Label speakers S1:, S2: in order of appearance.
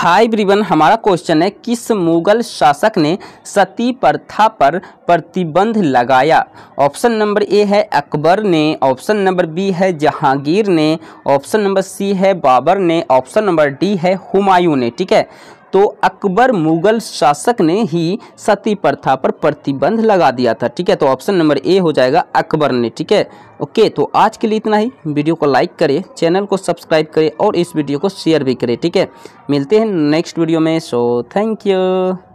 S1: हाय ब्रिवन हमारा क्वेश्चन है किस मुगल शासक ने सती प्रथा पर प्रतिबंध लगाया ऑप्शन नंबर ए है अकबर ने ऑप्शन नंबर बी है जहांगीर ने ऑप्शन नंबर सी है बाबर ने ऑप्शन नंबर डी है हुमायूं ने ठीक है तो अकबर मुगल शासक ने ही सती प्रथा पर प्रतिबंध लगा दिया था ठीक है तो ऑप्शन नंबर ए हो जाएगा अकबर ने ठीक है ओके तो आज के लिए इतना ही वीडियो को लाइक करें चैनल को सब्सक्राइब करें और इस वीडियो को शेयर भी करें ठीक है मिलते हैं नेक्स्ट वीडियो में सो थैंक यू